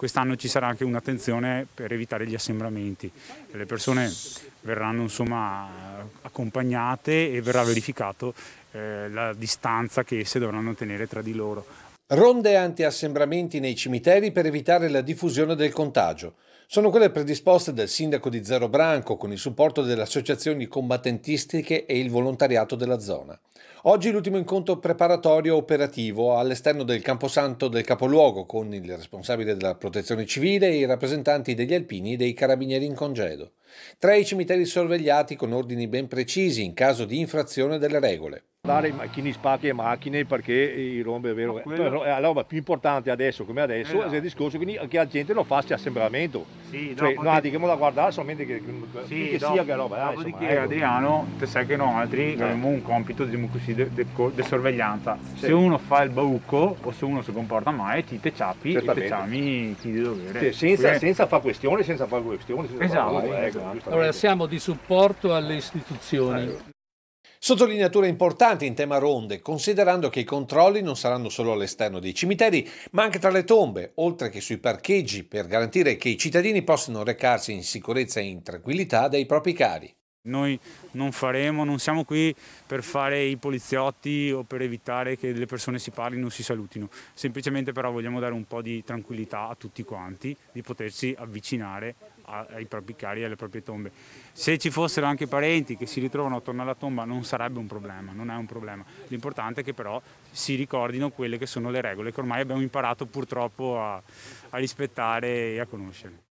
Quest'anno ci sarà anche un'attenzione per evitare gli assembramenti. Le persone verranno insomma, accompagnate e verrà verificato eh, la distanza che esse dovranno tenere tra di loro. Ronde anti-assembramenti nei cimiteri per evitare la diffusione del contagio. Sono quelle predisposte dal sindaco di Zero Branco con il supporto delle associazioni combattentistiche e il volontariato della zona. Oggi l'ultimo incontro preparatorio operativo all'esterno del Camposanto del Capoluogo con il responsabile della protezione civile e i rappresentanti degli alpini e dei carabinieri in congedo. Tre i cimiteri sorvegliati con ordini ben precisi in caso di infrazione delle regole. Dare i macchini spacchi e macchine perché i rombe è vero, eh, quello... però è la roba più importante adesso come adesso esatto. è il discorso quindi, che la gente lo faccia assembramento. Sì, cioè, no, ti... che me la guardare solamente che, sì, che dopo, sia che roba. Dai, eh, dopodiché insomma, ecco. Adriano, te sai che noi altri, eh. abbiamo un compito di diciamo sorveglianza. Sì. Se uno fa il baucco o se uno si comporta male, ti te ciappi e te ciami chi di dovere. Senza, senza fare questione, senza fare questione. Senza esatto, far... Eh, esatto. Ecco, allora siamo di supporto alle istituzioni. Allora. Sottolineatura importante in tema ronde, considerando che i controlli non saranno solo all'esterno dei cimiteri, ma anche tra le tombe, oltre che sui parcheggi, per garantire che i cittadini possano recarsi in sicurezza e in tranquillità dai propri cari. Noi non faremo, non siamo qui per fare i poliziotti o per evitare che le persone si parlino o si salutino, semplicemente però vogliamo dare un po' di tranquillità a tutti quanti di potersi avvicinare ai propri cari e alle proprie tombe. Se ci fossero anche parenti che si ritrovano attorno alla tomba non sarebbe un problema, non è un problema. L'importante è che però si ricordino quelle che sono le regole che ormai abbiamo imparato purtroppo a, a rispettare e a conoscere.